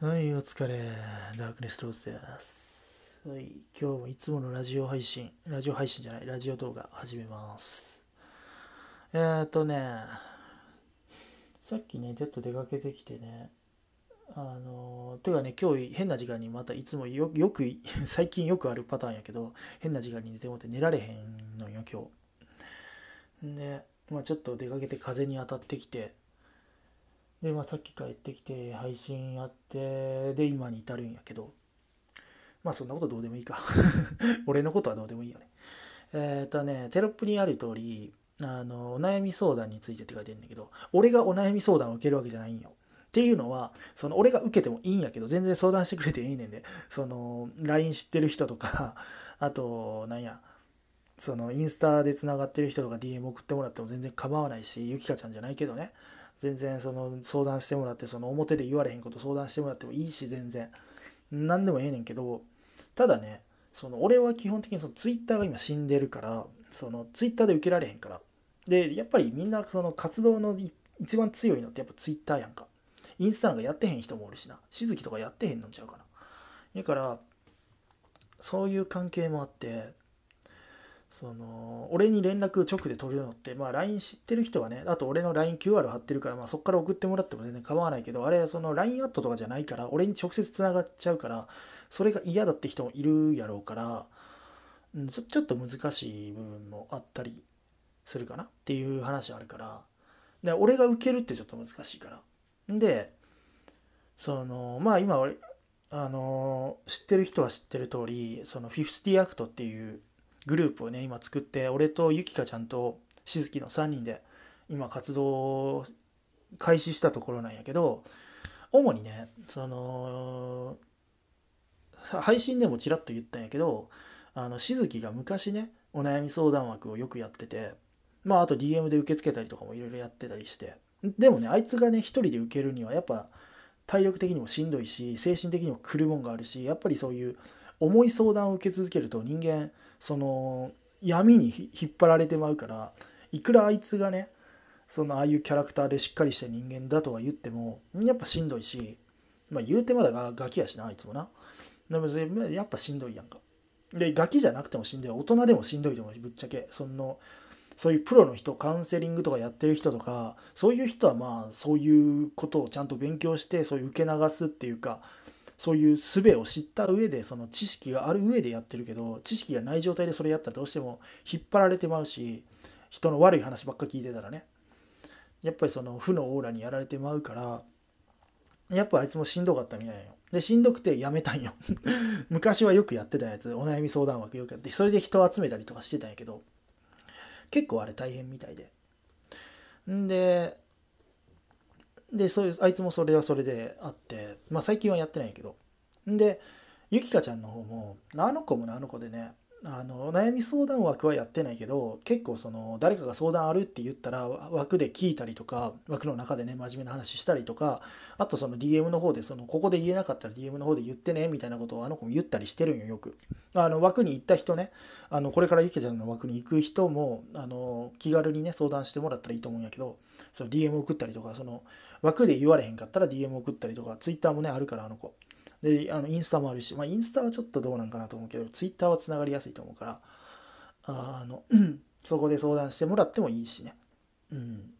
はい、お疲れ。ダークネスローズです。はい、今日もいつものラジオ配信、ラジオ配信じゃない、ラジオ動画始めます。えーとね、さっきね、ちょっと出かけてきてね、あの、てかね、今日変な時間にまたいつもよよく、最近よくあるパターンやけど、変な時間に寝てもって寝られへんのよ、今日。で、まあちょっと出かけて風に当たってきて、で、まあ、さっき帰ってきて配信やってで今に至るんやけどまあそんなことどうでもいいか 俺のことはどうでもいいよねえっ、とねテロップにある通りあのお悩み相談についてって書いてるんだけど俺がお悩み相談を受けるわけじゃないんよっていうのはその俺が受けてもいいんやけど全然相談してくれていいねんでその LINE 知ってる人とかあとなんやそのインスタでつながってる人とか DM 送ってもらっても全然構わないしゆきかちゃんじゃないけどね全然その相談してもらってその表で言われへんこと相談してもらってもいいし全然何でもええねんけどただねその俺は基本的にそのツイッターが今死んでるからそのツイッターで受けられへんからでやっぱりみんなその活動の一番強いのってやっぱツイッターやんかインスタなんかやってへん人もおるしなしずきとかやってへんのんちゃうかなだからそういう関係もあってその俺に連絡直で取るのって、まあ、LINE 知ってる人はねあと俺の LINEQR 貼ってるから、まあ、そこから送ってもらっても全然構わないけどあれその LINE アットとかじゃないから俺に直接つながっちゃうからそれが嫌だって人もいるやろうからちょちょっと難しい部分もあったりするかなっていう話あるからで俺が受けるってちょっと難しいからでそのまあ今俺あの知ってる人は知ってる通りそのティアクトっていうグループをね今作って俺とゆきかちゃんとしずきの3人で今活動を開始したところなんやけど主にねその配信でもちらっと言ったんやけどあのしずきが昔ねお悩み相談枠をよくやっててまああと DM で受け付けたりとかもいろいろやってたりしてでもねあいつがね一人で受けるにはやっぱ体力的にもしんどいし精神的にも来るもんがあるしやっぱりそういう重い相談を受け続けると人間その闇に引っ張られてまうからいくらあいつがねそのああいうキャラクターでしっかりした人間だとは言ってもやっぱしんどいし、まあ、言うてまだガキやしなあいつもなでもやっぱしんどいやんかでガキじゃなくてもしんどい大人でもしんどいと思うぶっちゃけそのそういうプロの人カウンセリングとかやってる人とかそういう人はまあそういうことをちゃんと勉強してそういう受け流すっていうかそういう術を知った上でその知識がある上でやってるけど知識がない状態でそれやったらどうしても引っ張られてまうし人の悪い話ばっか聞いてたらねやっぱりその負のオーラにやられてまうからやっぱあいつもしんどかったみたいよでしんどくてやめたんよ 昔はよくやってたやつお悩み相談枠よくやってそれで人を集めたりとかしてたんやけど結構あれ大変みたいでんででそういうあいつもそれはそれであってまあ最近はやってないけどでゆきかちゃんの方もあの子もあの子でねあの悩み相談枠はやってないけど結構その誰かが相談あるって言ったら枠で聞いたりとか枠の中でね真面目な話したりとかあとその DM の方でそのここで言えなかったら DM の方で言ってねみたいなことをあの子も言ったりしてるんよよくあの枠に行った人ねあのこれからゆきちゃんの枠に行く人もあの気軽にね相談してもらったらいいと思うんやけどその DM 送ったりとかその枠で言われへんかったら DM 送ったりとか、Twitter もね、あるから、あの子。で、あのインスタもあるし、まあ、インスタはちょっとどうなんかなと思うけど、Twitter はつながりやすいと思うから、あの、そこで相談してもらってもいいしね。うん。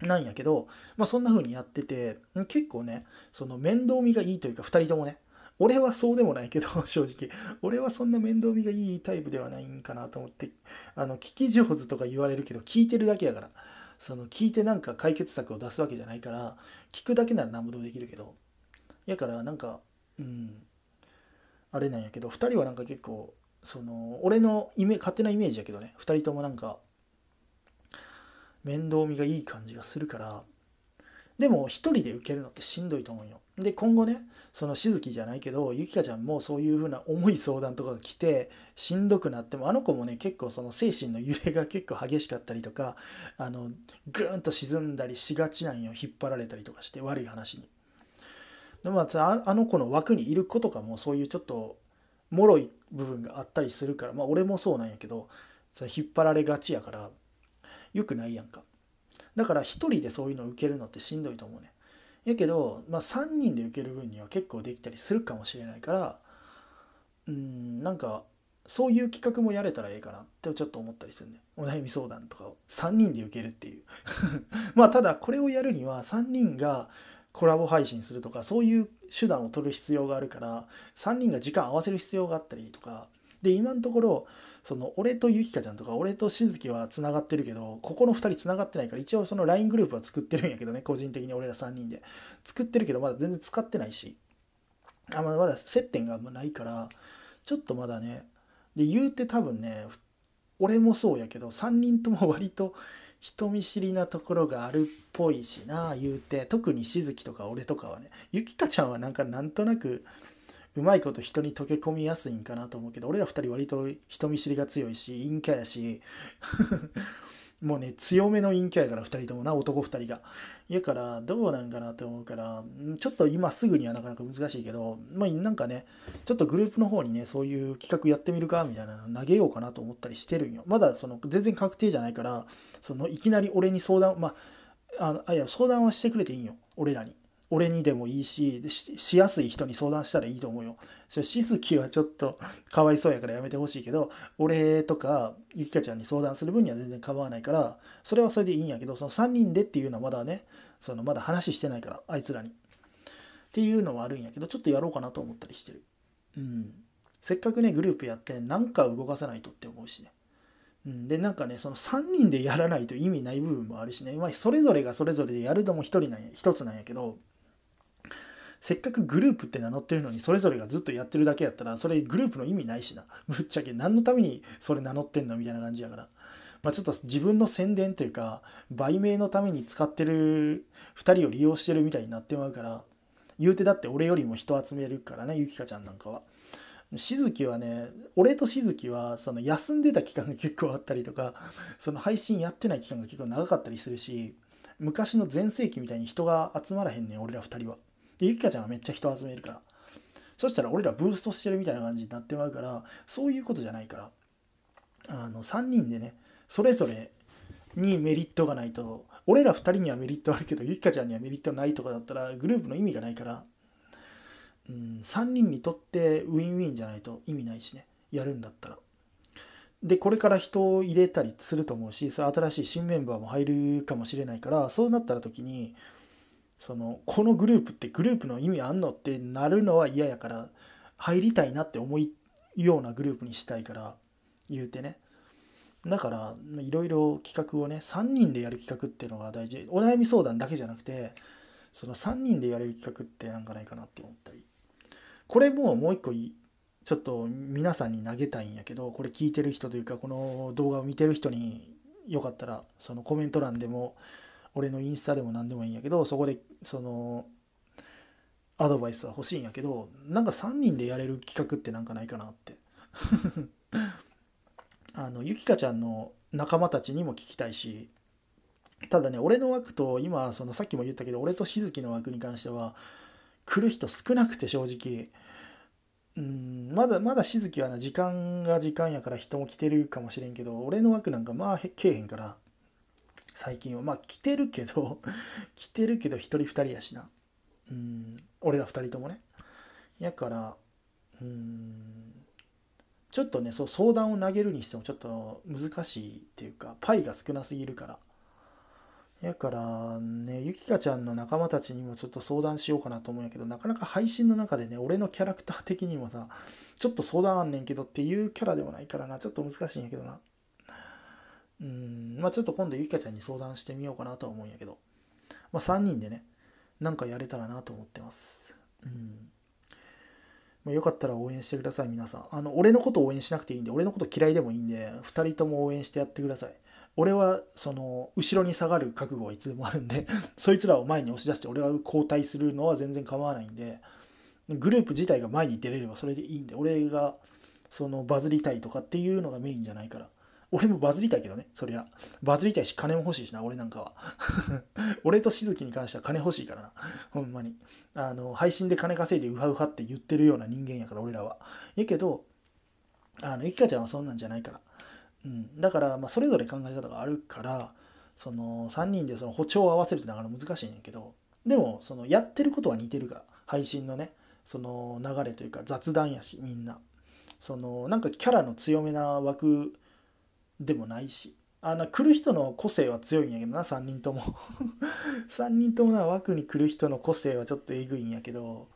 なんやけど、まあ、そんな風にやってて、結構ね、その面倒見がいいというか、2人ともね、俺はそうでもないけど、正直。俺はそんな面倒見がいいタイプではないんかなと思って、あの、聞き上手とか言われるけど、聞いてるだけやから。その聞いてなんか解決策を出すわけじゃないから聞くだけなら何もでもできるけどやからなんかうんあれなんやけど2人はなんか結構その俺のイメ勝手なイメージやけどね2人ともなんか面倒見がいい感じがするからでも一人で受けるのってしんどいと思うよ。で今後ねそのしずきじゃないけどゆきかちゃんもそういう風な重い相談とかが来てしんどくなってもあの子もね結構その精神の揺れが結構激しかったりとかあのグーンと沈んだりしがちなんよ引っ張られたりとかして悪い話に。でまあ、あの子の枠にいる子とかもそういうちょっと脆い部分があったりするからまあ俺もそうなんやけどそ引っ張られがちやからよくないやんか。だから1人でそういうの受けるのってしんどいと思うねやけど、まあ、3人で受ける分には結構できたりするかもしれないからうんなんかそういう企画もやれたらええかなってちょっと思ったりするねお悩み相談とかを3人で受けるっていう まあただこれをやるには3人がコラボ配信するとかそういう手段を取る必要があるから3人が時間合わせる必要があったりとかで今のところその俺とゆきかちゃんとか俺としずきはつながってるけどここの2人つながってないから一応その LINE グループは作ってるんやけどね個人的に俺ら3人で作ってるけどまだ全然使ってないしあまだ接点があんまないからちょっとまだねで言うて多分ね俺もそうやけど3人とも 割と人見知りなところがあるっぽいしな言うて特にしずきとか俺とかはねゆきかちゃんはなんかなんとなくうまいこと人に溶け込みやすいんかなと思うけど俺ら2人割と人見知りが強いし陰キャやし もうね強めの陰キャやから2人ともな男2人がやからどうなんかなと思うからちょっと今すぐにはなかなか難しいけどまあなんかねちょっとグループの方にねそういう企画やってみるかみたいなの投げようかなと思ったりしてるんよまだその全然確定じゃないからそのいきなり俺に相談まあああいや相談はしてくれていいんよ俺らに俺にでもいいししやすい人に相談したらいいと思うよ。しずきはちょっとかわいそうやからやめてほしいけど俺とかゆきかちゃんに相談する分には全然構わないからそれはそれでいいんやけどその3人でっていうのはまだねそのまだ話してないからあいつらに。っていうのはあるんやけどちょっとやろうかなと思ったりしてる。うん、せっかくねグループやってなんか動かさないとって思うしね。でなんかねその3人でやらないと意味ない部分もあるしね、まあ、それぞれがそれぞれでやるのも1人なんや1つなんやけどせっかくグループって名乗ってるのにそれぞれがずっとやってるだけやったらそれグループの意味ないしな ぶっちゃけ何のためにそれ名乗ってんのみたいな感じやから。まあ、ちょっと自分の宣伝というか売名のために使ってる2人を利用してるみたいになってまうから言うてだって俺よりも人集めるからねゆきかちゃんなんかは。しずきはね俺としずきはその休んでた期間が結構あったりとかその配信やってない期間が結構長かったりするし昔の全盛期みたいに人が集まらへんねん俺ら2人は。で、ゆきかちゃんはめっちゃ人集めるから。そしたら俺らブーストしてるみたいな感じになってまうから、そういうことじゃないから、あの、3人でね、それぞれにメリットがないと、俺ら2人にはメリットあるけど、ゆきかちゃんにはメリットないとかだったら、グループの意味がないから、うん、3人にとってウィンウィンじゃないと意味ないしね、やるんだったら。で、これから人を入れたりすると思うし、それ新しい新メンバーも入るかもしれないから、そうなった時に、そのこのグループってグループの意味あんのってなるのは嫌やから入りたいなって思うようなグループにしたいから言うてねだからいろいろ企画をね3人でやる企画っていうのが大事お悩み相談だけじゃなくてその3人でやれる企画ってなんかないかなって思ったりこれももう一個ちょっと皆さんに投げたいんやけどこれ聞いてる人というかこの動画を見てる人によかったらそのコメント欄でも俺のインスタでも何でもいいんやけどそこでそのアドバイスは欲しいんやけどなんか3人でやれる企画ってなんかないかなって あのゆきかちゃんの仲間たちにも聞きたいしただね俺の枠と今そのさっきも言ったけど俺としずきの枠に関しては来る人少なくて正直うんまだまだしずきはな時間が時間やから人も来てるかもしれんけど俺の枠なんかまあけえへんから最近はまあ着てるけど着 てるけど1人2人やしなうん俺ら2人ともねやからうんちょっとねそう相談を投げるにしてもちょっと難しいっていうかパイが少なすぎるからやからねゆきかちゃんの仲間たちにもちょっと相談しようかなと思うんやけどなかなか配信の中でね俺のキャラクター的にもさちょっと相談あんねんけどっていうキャラでもないからなちょっと難しいんやけどなうんまあ、ちょっと今度ゆきかちゃんに相談してみようかなとは思うんやけど、まあ、3人でね、なんかやれたらなと思ってます。うん。まあ、よかったら応援してください、皆さん。あの、俺のこと応援しなくていいんで、俺のこと嫌いでもいいんで、2人とも応援してやってください。俺は、その、後ろに下がる覚悟はいつでもあるんで そいつらを前に押し出して、俺は交代するのは全然構わないんで、グループ自体が前に出れればそれでいいんで、俺が、その、バズりたいとかっていうのがメインじゃないから。俺もバズりたいけどね、そりゃ。バズりたいし、金も欲しいしな、俺なんかは。俺としずきに関しては金欲しいからな。ほんまに。あの、配信で金稼いでウハウハって言ってるような人間やから、俺らは。やけど、あの、いきかちゃんはそんなんじゃないから。うん。だから、まあ、それぞれ考え方があるから、その、3人でその歩調を合わせるってなかなか難しいんやけど、でも、その、やってることは似てるから、配信のね、その流れというか雑談やし、みんな。その、なんかキャラの強めな枠、でもないしあの来る人の個性は強いんやけどな3人とも3 人ともな枠に来る人の個性はちょっとえぐいんやけど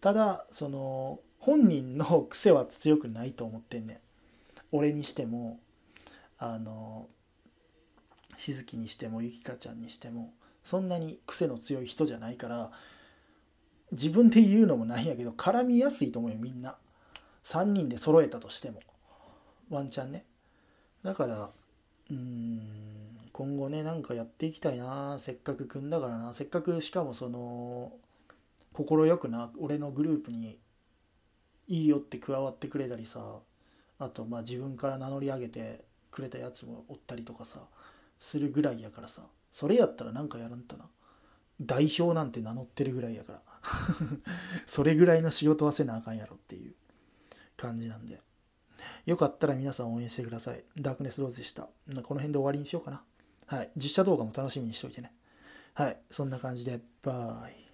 ただその本人の癖は強くないと思ってんねん俺にしてもあのしずきにしてもゆきかちゃんにしてもそんなに癖の強い人じゃないから自分で言うのもないんやけど絡みやすいと思うよみんな3人で揃えたとしてもワンチャンねだからうん今後ねなんかやっていきたいなせっかく組んだからなせっかくしかもその快くな俺のグループにいいよって加わってくれたりさあとまあ自分から名乗り上げてくれたやつもおったりとかさするぐらいやからさそれやったらなんかやらんとな代表なんて名乗ってるぐらいやから それぐらいの仕事はせなあかんやろっていう感じなんで。よかったら皆さん応援してください。ダークネスローズでした。この辺で終わりにしようかな。はい。実写動画も楽しみにしておいてね。はい。そんな感じで、バイ。